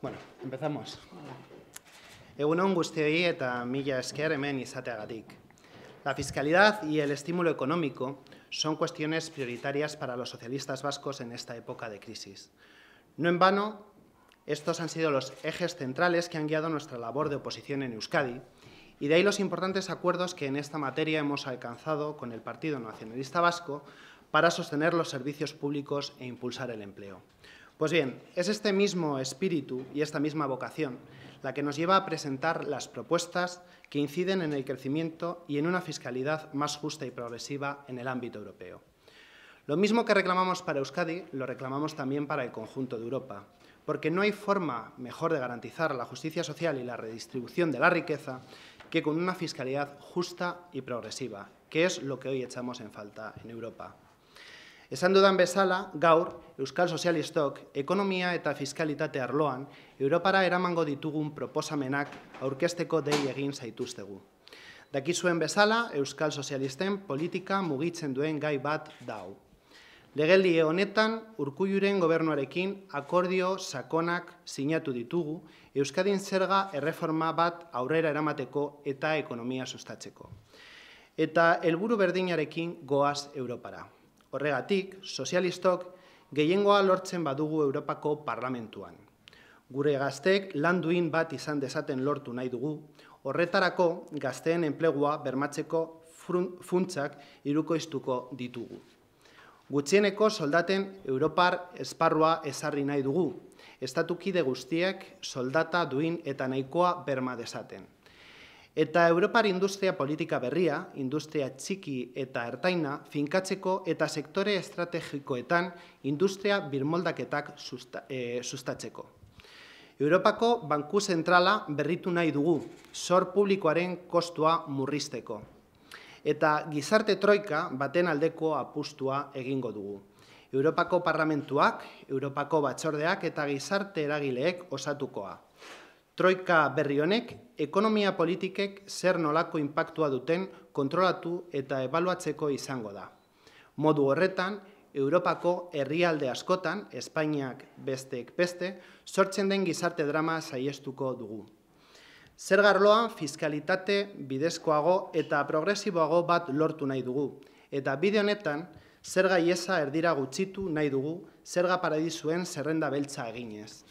Bueno, empezamos. eta La fiscalidad y el estímulo económico son cuestiones prioritarias para los socialistas vascos en esta época de crisis. No en vano, estos han sido los ejes centrales que han guiado nuestra labor de oposición en Euskadi y de ahí los importantes acuerdos que en esta materia hemos alcanzado con el Partido Nacionalista Vasco para sostener los servicios públicos e impulsar el empleo. Pues bien, es este mismo espíritu y esta misma vocación la que nos lleva a presentar las propuestas que inciden en el crecimiento y en una fiscalidad más justa y progresiva en el ámbito europeo. Lo mismo que reclamamos para Euskadi, lo reclamamos también para el conjunto de Europa, porque no hay forma mejor de garantizar la justicia social y la redistribución de la riqueza que con una fiscalidad justa y progresiva, que es lo que hoy echamos en falta en Europa. Esan dudan bezala, gaur, Euskal Sozialistok, ekonomia eta fiskalitate arloan, Europara eramango ditugun proposamenak aurkesteko dei egin zaituztegu. Dakizuen bezala, Euskal Sozialisten politika mugitzen duen gai bat dau. Legeldi honetan, urkuiuren gobernuarekin akordio sakonak sinatu ditugu, Euskadin zerga erreforma bat aurrera eramateko eta ekonomia sustatzeko. Eta helburu berdinarekin goaz Europara. Horregatik, sozialistok gehiengoa lortzen badugu Europako Parlamentuan. Gure gazteek landuin bat izan dezaten lortu nahi dugu, horretarako gazteen enplegua bermatzeko funtzak irukoiztuko ditugu. Gutxieneko soldaten Europar esparrua esarri nahi dugu, estatuki degustiek soldata duin eta nahikoa berma dezaten. Eta Europar industria politika berria, industria txiki eta ertaina, finkatzeko eta sektore estrategikoetan industria birmoldaketak eh, sustatzeko. Europako banku zentrala berritu nahi dugu, sor publikoaren kostua murrizteko. Eta gizarte troika baten aldeko apustua egingo dugu. Europako parlamentuak, Europako batzordeak eta gizarte eragileek osatukoa. Troika berri honek, ekonomia politikek zer nolako inpaktua duten kontrolatu eta ebaluatzeko izango da. Modu horretan, Europako herrialde askotan, Espainiak besteek beste, sortzen den gizarte drama saiestuko dugu. Zer fiskalitate bidezkoago eta progresiboago bat lortu nahi dugu, eta bide honetan, zer gaiesa erdira gutxitu nahi dugu, zerga paradizuen zerrenda beltza eginez.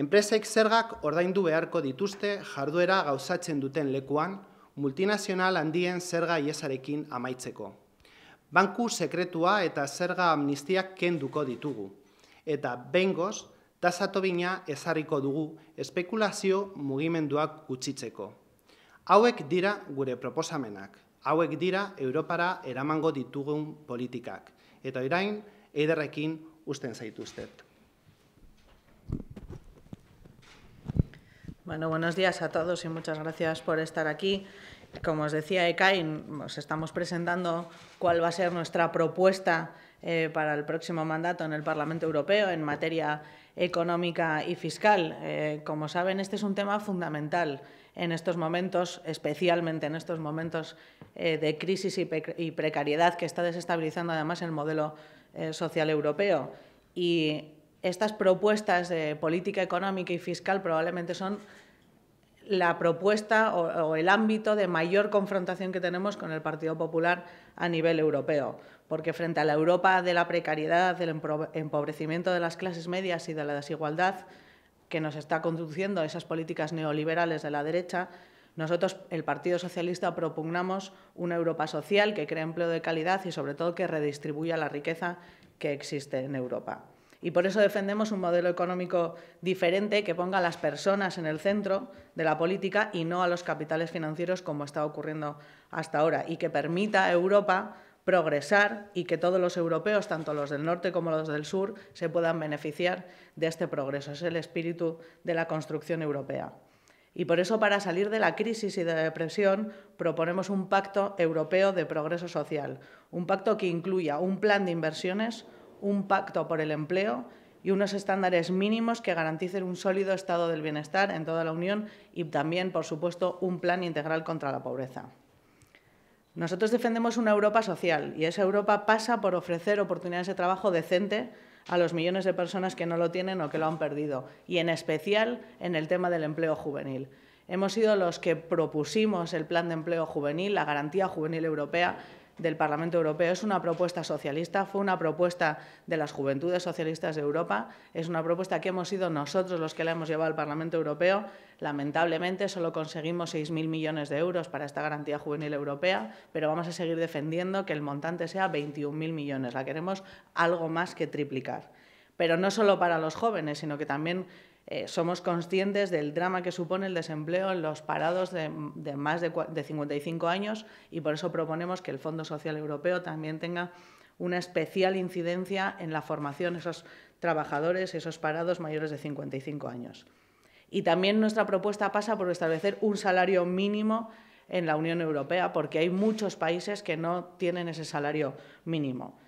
Enpresek zergak ordaindu beharko dituzte jarduera gauzatzen duten lekuan, multinazional handien zerga iesarekin amaitzeko. Banku sekretua eta zerga amnistiak kenduko ditugu. Eta bengoz, tasato bina ezarriko dugu espekulazio mugimenduak utzitzeko. Hauek dira gure proposamenak. Hauek dira Europara eramango ditugun politikak. Eta orain, ederrekin usten zaituztet. Bueno, buenos días a todos y muchas gracias por estar aquí. Como os decía EKAIN, os estamos presentando cuál va a ser nuestra propuesta eh, para el próximo mandato en el Parlamento Europeo en materia económica y fiscal. Eh, como saben, este es un tema fundamental en estos momentos, especialmente en estos momentos eh, de crisis y, precariedad que está desestabilizando además el modelo social europeo estas propuestas de política económica y fiscal probablemente son la propuesta o, el ámbito de mayor confrontación que tenemos con el Partido Popular a nivel europeo, porque frente a la Europa de la precariedad, del empobrecimiento de las clases medias y de la desigualdad que nos está conduciendo esas políticas neoliberales de la derecha, nosotros, el Partido Socialista, propugnamos una Europa social que cree empleo de calidad y, sobre todo, que redistribuya la riqueza que existe en Europa. Y por eso defendemos un modelo económico diferente que ponga a las personas en el centro de la política y no a los capitales financieros como está ocurriendo hasta ahora y que permita a Europa progresar y que todos los europeos, tanto los del norte como los del sur, se puedan beneficiar de este progreso. Es el espíritu de la construcción europea. Y por eso, para salir de la crisis y de la depresión, proponemos un pacto europeo de progreso social, un pacto que incluya un plan de inversiones, un pacto por el empleo y unos estándares mínimos que garanticen un sólido estado del bienestar en toda la Unión y también, por supuesto, un plan integral contra la pobreza. Nosotros defendemos una Europa social y esa Europa pasa por ofrecer oportunidades de trabajo decente a los millones de personas que no lo tienen o que lo han perdido, y en especial en el tema del empleo juvenil. Hemos sido los que propusimos el plan de empleo juvenil, la garantía juvenil europea, del Parlamento Europeo. Es una propuesta socialista, fue una propuesta de las Juventudes Socialistas de Europa, es una propuesta que hemos sido nosotros los que la hemos llevado al Parlamento Europeo. Lamentablemente solo conseguimos 6.000 millones de euros para esta garantía juvenil europea, pero vamos a seguir defendiendo que el montante sea 21.000 millones. La queremos algo más que triplicar pero no solo para los jóvenes, sino que también eh, somos conscientes del drama que supone el desempleo en los parados de, más de, 55 años y por eso proponemos que el Fondo Social Europeo también tenga una especial incidencia en la formación de esos trabajadores, esos parados mayores de 55 años. Y también nuestra propuesta pasa por establecer un salario mínimo en la Unión Europea, porque hay muchos países que no tienen ese salario mínimo.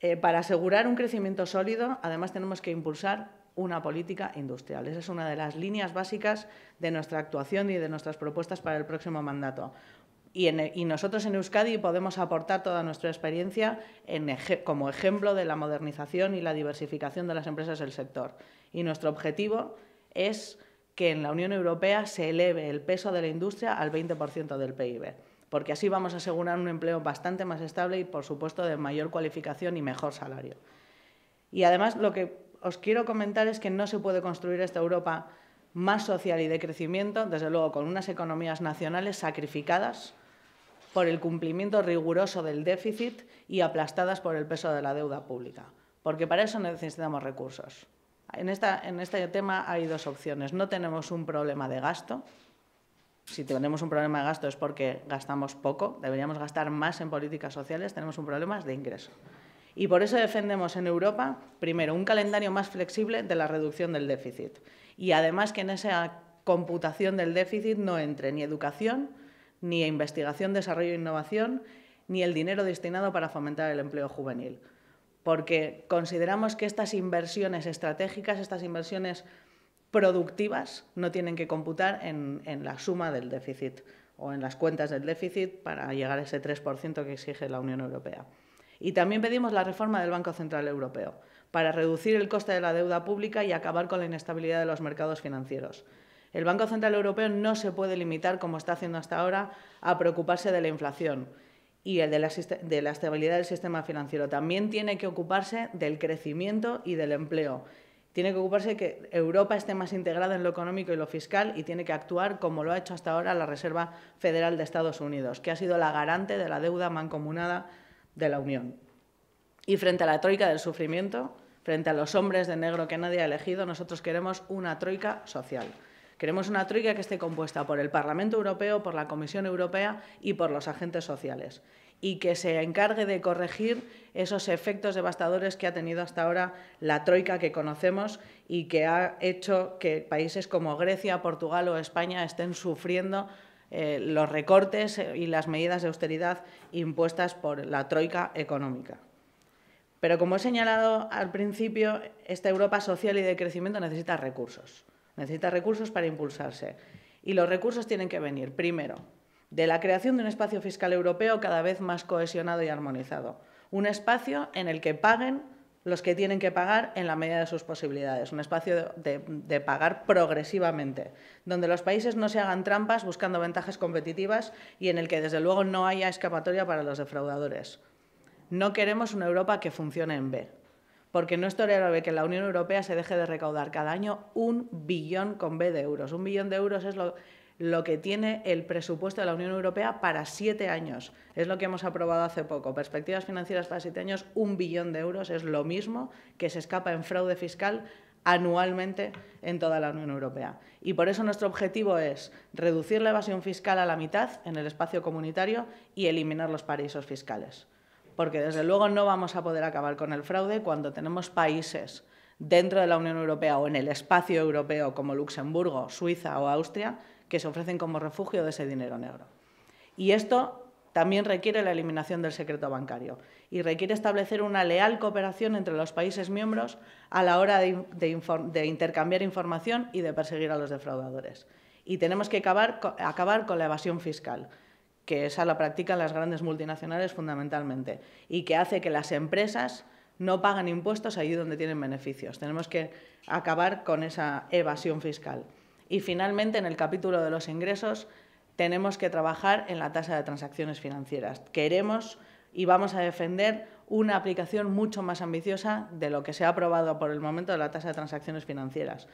Eh, para asegurar un crecimiento sólido, además tenemos que impulsar una política industrial. Esa es una de las líneas básicas de nuestra actuación y de nuestras propuestas para el próximo mandato. Y, e, nosotros en Euskadi podemos aportar toda nuestra experiencia como ejemplo de la modernización y la diversificación de las empresas del sector. Y nuestro objetivo es que en la Unión Europea se eleve el peso de la industria al 20% del PIB, porque así vamos a asegurar un empleo bastante más estable y, por supuesto, de mayor cualificación y mejor salario. Y además, lo que os quiero comentar es que no se puede construir esta Europa más social y de crecimiento, desde luego con unas economías nacionales sacrificadas por el cumplimiento riguroso del déficit y aplastadas por el peso de la deuda pública, porque para eso necesitamos recursos. En, en este tema hay dos opciones. No tenemos un problema de gasto. Si tenemos un problema de gasto es porque gastamos poco, deberíamos gastar más en políticas sociales, tenemos un problema de ingreso. Y por eso defendemos en Europa, primero, un calendario más flexible de la reducción del déficit. Y además que en esa computación del déficit no entre ni educación, ni investigación, desarrollo e innovación, ni el dinero destinado para fomentar el empleo juvenil. Porque consideramos que estas inversiones estratégicas, estas inversiones productivas, no tienen que computar en, la suma del déficit o en las cuentas del déficit para llegar a ese 3% que exige la Unión Europea. Y también pedimos la reforma del Banco Central Europeo para reducir el coste de la deuda pública y acabar con la inestabilidad de los mercados financieros. El Banco Central Europeo no se puede limitar, como está haciendo hasta ahora, a preocuparse de la inflación y el de, la, estabilidad del sistema financiero. También tiene que ocuparse del crecimiento y del empleo. Tiene que ocuparse de que Europa esté más integrada en lo económico y lo fiscal y tiene que actuar como lo ha hecho hasta ahora la Reserva Federal de Estados Unidos, que ha sido la garante de la deuda mancomunada de la Unión. Y frente a la troika del sufrimiento, frente a los hombres de negro que nadie ha elegido, nosotros queremos una troika social. Queremos una troika que esté compuesta por el Parlamento Europeo, por la Comisión Europea y por los agentes sociales y que se encargue de corregir esos efectos devastadores que ha tenido hasta ahora la troika que conocemos y que ha hecho que países como Grecia, Portugal o España estén sufriendo eh, los recortes eh, y las medidas de austeridad impuestas por la troika económica. Pero como he señalado al principio, esta Europa social y de crecimiento necesita recursos. Necesita recursos para impulsarse. Y los recursos tienen que venir, primero, de la creación de un espacio fiscal europeo cada vez más cohesionado y armonizado. Un espacio en el que paguen los que tienen que pagar en la medida de sus posibilidades, un espacio de, pagar progresivamente, donde los países no se hagan trampas buscando ventajas competitivas y en el que desde luego no haya escapatoria para los defraudadores. No queremos una Europa que funcione en B, porque no es tolerable que la Unión Europea se deje de recaudar cada año un billón con B de euros. Un billón de euros es lo, lo que tiene el presupuesto de la Unión Europea para siete años. Es lo que hemos aprobado hace poco. Perspectivas financieras para siete años, un billón de euros es lo mismo que se escapa en fraude fiscal anualmente en toda la Unión Europea. Y por eso nuestro objetivo es reducir la evasión fiscal a la mitad en el espacio comunitario y eliminar los paraísos fiscales. Porque desde luego no vamos a poder acabar con el fraude cuando tenemos países dentro de la Unión Europea o en el espacio europeo como Luxemburgo, Suiza o Austria que se ofrecen como refugio de ese dinero negro. Y esto también requiere la eliminación del secreto bancario y requiere establecer una leal cooperación entre los países miembros a la hora de, intercambiar información y de perseguir a los defraudadores. Y tenemos que acabar, con la evasión fiscal, que esa la practican las grandes multinacionales fundamentalmente y que hace que las empresas no paguen impuestos allí donde tienen beneficios. Tenemos que acabar con esa evasión fiscal. Y finalmente, en el capítulo de los ingresos, tenemos que trabajar en la tasa de transacciones financieras. Queremos y vamos a defender una aplicación mucho más ambiciosa de lo que se ha aprobado por el momento de la tasa de transacciones financieras,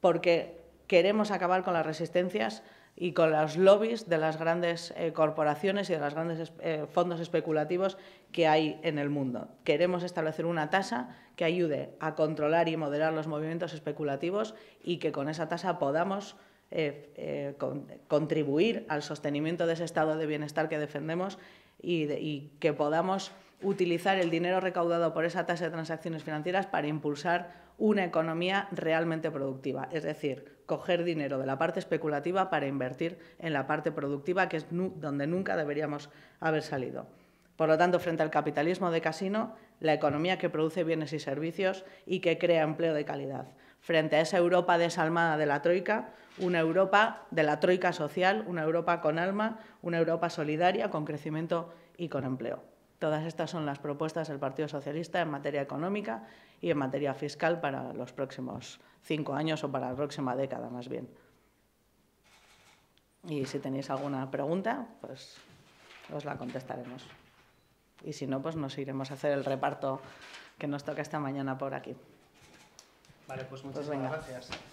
porque queremos acabar con las resistencias y con los lobbies de las grandes eh, corporaciones y de los grandes eh, fondos especulativos que hay en el mundo. Queremos establecer una tasa que ayude a controlar y moderar los movimientos especulativos y que con esa tasa podamos eh, contribuir al sostenimiento de ese estado de bienestar que defendemos y, y que podamos utilizar el dinero recaudado por esa tasa de transacciones financieras para impulsar una economía realmente productiva, es decir, coger dinero de la parte especulativa para invertir en la parte productiva, que es donde nunca deberíamos haber salido. Por lo tanto, frente al capitalismo de casino, la economía que produce bienes y servicios y que crea empleo de calidad. Frente a esa Europa desalmada de la Troika, una Europa de la Troika social, una Europa con alma, una Europa solidaria, con crecimiento y con empleo. Todas estas son las propuestas del Partido Socialista en materia económica y en materia fiscal para los próximos cinco años o para la próxima década, más bien. Y si tenéis alguna pregunta, pues os la contestaremos. Y si no, pues nos iremos a hacer el reparto que nos toca esta mañana por aquí. Vale, pues, pues muchas gracias.